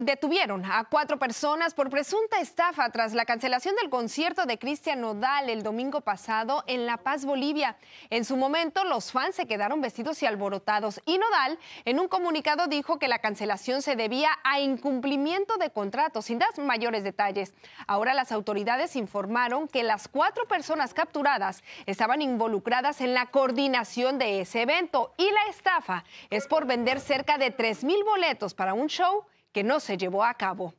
Detuvieron a cuatro personas por presunta estafa tras la cancelación del concierto de Cristian Nodal el domingo pasado en La Paz, Bolivia. En su momento, los fans se quedaron vestidos y alborotados y Nodal en un comunicado dijo que la cancelación se debía a incumplimiento de contratos, sin dar mayores detalles. Ahora las autoridades informaron que las cuatro personas capturadas estaban involucradas en la coordinación de ese evento y la estafa es por vender cerca de 3.000 boletos para un show que no se llevó a cabo.